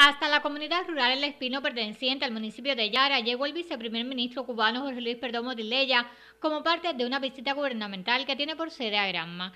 Hasta la comunidad rural El Espino, perteneciente al municipio de Yara, llegó el viceprimer ministro cubano Jorge Luis Perdomo de Leya como parte de una visita gubernamental que tiene por sede a Granma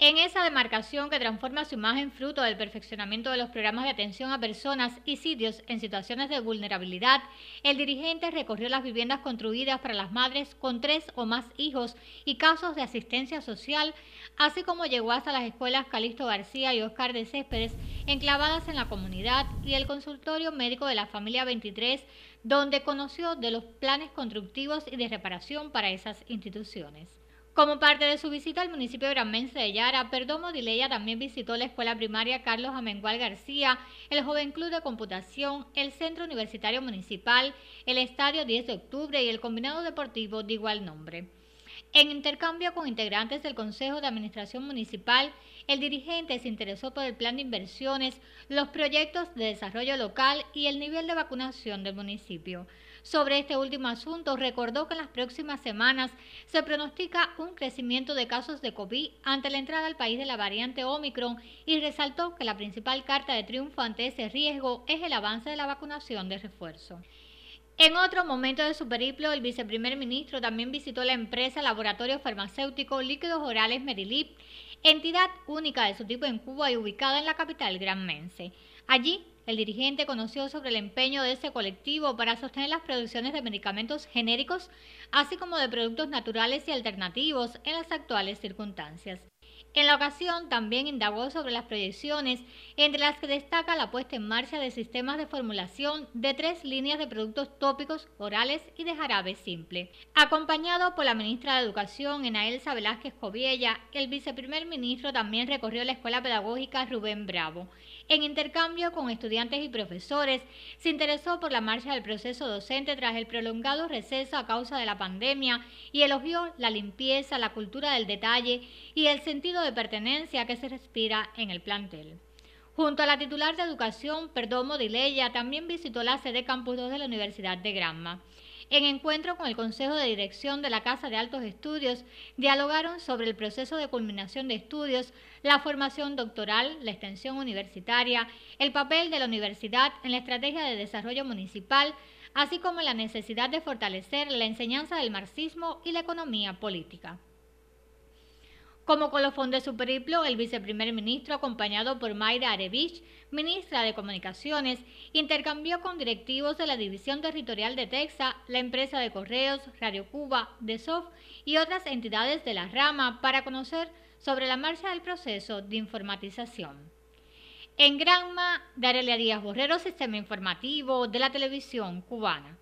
en esa demarcación que transforma su imagen fruto del perfeccionamiento de los programas de atención a personas y sitios en situaciones de vulnerabilidad, el dirigente recorrió las viviendas construidas para las madres con tres o más hijos y casos de asistencia social, así como llegó hasta las escuelas Calixto García y Oscar de Céspedes, enclavadas en la comunidad, y el consultorio médico de la familia 23, donde conoció de los planes constructivos y de reparación para esas instituciones. Como parte de su visita al municipio granmense de Yara, Perdomo Dileya también visitó la escuela primaria Carlos Amengual García, el Joven Club de Computación, el Centro Universitario Municipal, el Estadio 10 de Octubre y el Combinado Deportivo de igual nombre. En intercambio con integrantes del Consejo de Administración Municipal, el dirigente se interesó por el plan de inversiones, los proyectos de desarrollo local y el nivel de vacunación del municipio. Sobre este último asunto, recordó que en las próximas semanas se pronostica un crecimiento de casos de COVID ante la entrada al país de la variante Omicron y resaltó que la principal carta de triunfo ante ese riesgo es el avance de la vacunación de refuerzo. En otro momento de su periplo, el viceprimer ministro también visitó la empresa Laboratorio Farmacéutico Líquidos Orales Merilip, entidad única de su tipo en Cuba y ubicada en la capital granmense. Allí, el dirigente conoció sobre el empeño de este colectivo para sostener las producciones de medicamentos genéricos, así como de productos naturales y alternativos en las actuales circunstancias. En la ocasión también indagó sobre las proyecciones, entre las que destaca la puesta en marcha de sistemas de formulación de tres líneas de productos tópicos, orales y de jarabe simple. Acompañado por la ministra de Educación, Enaelsa Velázquez Coviella, el viceprimer ministro también recorrió la Escuela Pedagógica Rubén Bravo. En intercambio con estudiantes y profesores, se interesó por la marcha del proceso docente tras el prolongado receso a causa de la pandemia y elogió la limpieza, la cultura del detalle y el sentido de pertenencia que se respira en el plantel. Junto a la titular de Educación, Perdomo Dileya, también visitó la sede Campus 2 de la Universidad de Granma. En encuentro con el Consejo de Dirección de la Casa de Altos Estudios, dialogaron sobre el proceso de culminación de estudios, la formación doctoral, la extensión universitaria, el papel de la universidad en la estrategia de desarrollo municipal, así como la necesidad de fortalecer la enseñanza del marxismo y la economía política. Como colofón de su periplo, el viceprimer ministro, acompañado por Mayra Arevich, ministra de Comunicaciones, intercambió con directivos de la División Territorial de Texas, la empresa de correos, Radio Cuba, DESOF y otras entidades de la rama para conocer sobre la marcha del proceso de informatización. En Granma, Darelia Díaz Borrero, Sistema Informativo de la Televisión Cubana.